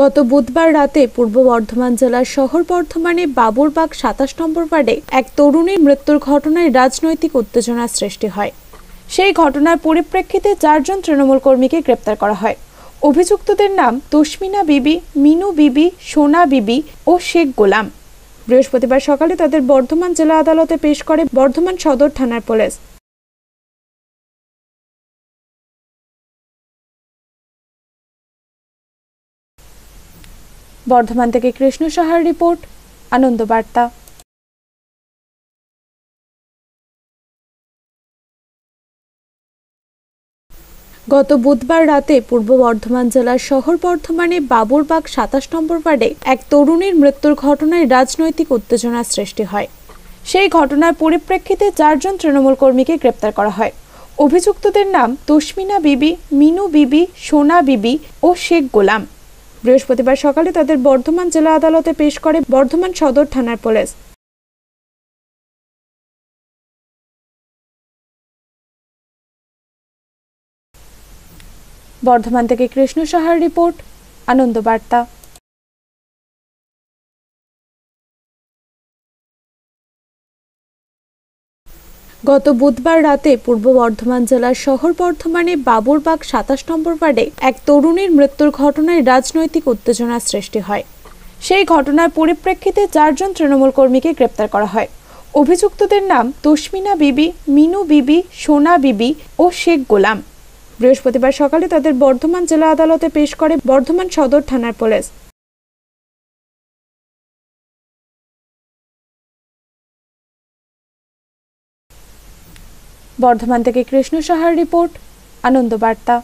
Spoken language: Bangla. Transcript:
গত বুধবার রাতে পূর্ব বর্ধমান জেলার শহর বর্ধমানে বাবুরবাগ সাতাশ নম্বর ওয়ার্ডে এক তরুণীর মৃত্যুর ঘটনায় রাজনৈতিক উত্তেজনার সৃষ্টি হয় সেই ঘটনার পরিপ্রেক্ষিতে চারজন তৃণমূল কর্মীকে গ্রেপ্তার করা হয় অভিযুক্তদের নাম তসমিনা বিবি মিনু বিবি সোনা বিবি ও শেখ গোলাম বৃহস্পতিবার সকালে তাদের বর্ধমান জেলা আদালতে পেশ করে বর্ধমান সদর থানার পুলিশ বর্ধমান থেকে কৃষ্ণ সাহার রিপোর্ট আনন্দ বার্তা গত বুধবার রাতে পূর্ব বর্ধমান জেলার শহর বর্ধমানে বাবুরবাগ সাতাশ নম্বর ওয়ার্ডে এক তরুণীর মৃত্যুর ঘটনায় রাজনৈতিক উত্তেজনা সৃষ্টি হয় সেই ঘটনার পরিপ্রেক্ষিতে চারজন তৃণমূল কর্মীকে গ্রেপ্তার করা হয় অভিযুক্তদের নাম তুসমিনা বিবি মিনু বিবি সোনা বিবি ও শেখ গোলাম বৃহস্পতিবার সকালে তাদের বর্ধমান জেলা আদালতে পেশ করে বর্ধমান সদর থানার পুলিশ বর্ধমান থেকে কৃষ্ণ সাহার রিপোর্ট আনন্দ বার্তা গত বুধবার রাতে পূর্ব বর্ধমান জেলার শহর বর্ধমানে বাবুরবাগ সাতাশ নম্বর ওয়ার্ডে এক তরুণীর মৃত্যুর ঘটনায় রাজনৈতিক উত্তেজনার সৃষ্টি হয় সেই ঘটনার পরিপ্রেক্ষিতে চারজন তৃণমূল কর্মীকে গ্রেপ্তার করা হয় অভিযুক্তদের নাম তসমিনা বিবি মিনু বিবি সোনা বিবি ও শেখ গোলাম বৃহস্পতিবার সকালে তাদের বর্ধমান জেলা আদালতে পেশ করে বর্ধমান সদর থানার পুলিশ বর্ধমান থেকে কৃষ্ণ সাহার রিপোর্ট আনন্দবার্তা